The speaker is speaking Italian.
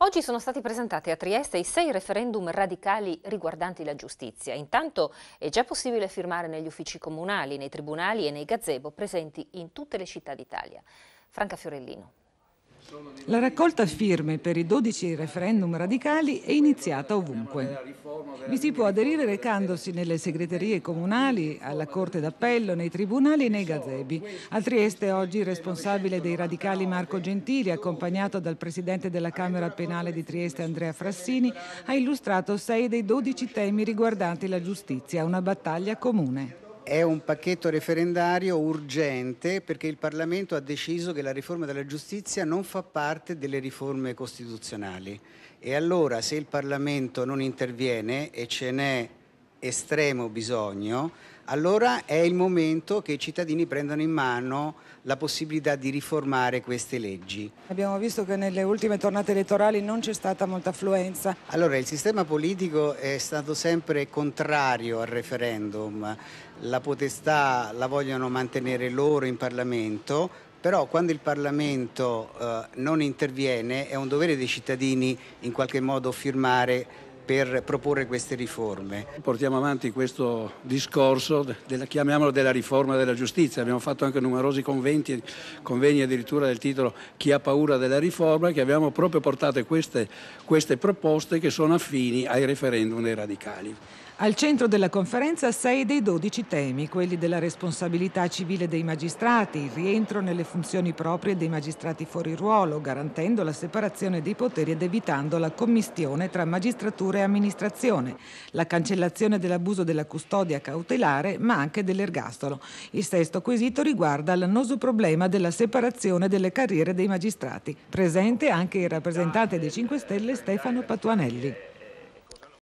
Oggi sono stati presentati a Trieste i sei referendum radicali riguardanti la giustizia. Intanto è già possibile firmare negli uffici comunali, nei tribunali e nei gazebo presenti in tutte le città d'Italia. Franca Fiorellino. La raccolta firme per i 12 referendum radicali è iniziata ovunque. Vi si può aderire recandosi nelle segreterie comunali, alla Corte d'Appello, nei tribunali e nei gazebi. A Trieste oggi il responsabile dei radicali Marco Gentili, accompagnato dal presidente della Camera Penale di Trieste Andrea Frassini, ha illustrato sei dei 12 temi riguardanti la giustizia, una battaglia comune. È un pacchetto referendario urgente perché il Parlamento ha deciso che la riforma della giustizia non fa parte delle riforme costituzionali e allora se il Parlamento non interviene e ce n'è estremo bisogno, allora è il momento che i cittadini prendano in mano la possibilità di riformare queste leggi. Abbiamo visto che nelle ultime tornate elettorali non c'è stata molta affluenza. Allora, il sistema politico è stato sempre contrario al referendum. La potestà la vogliono mantenere loro in Parlamento, però quando il Parlamento eh, non interviene è un dovere dei cittadini in qualche modo firmare per proporre queste riforme. Portiamo avanti questo discorso, della, chiamiamolo della riforma della giustizia, abbiamo fatto anche numerosi conventi, convegni addirittura del titolo Chi ha paura della riforma, che abbiamo proprio portato queste, queste proposte che sono affini ai referendum dei radicali. Al centro della conferenza sei dei dodici temi, quelli della responsabilità civile dei magistrati, il rientro nelle funzioni proprie dei magistrati fuori ruolo, garantendo la separazione dei poteri ed evitando la commistione tra magistratura e amministrazione, la cancellazione dell'abuso della custodia cautelare ma anche dell'ergastolo. Il sesto quesito riguarda l'annoso problema della separazione delle carriere dei magistrati, presente anche il rappresentante dei 5 Stelle Stefano Patuanelli.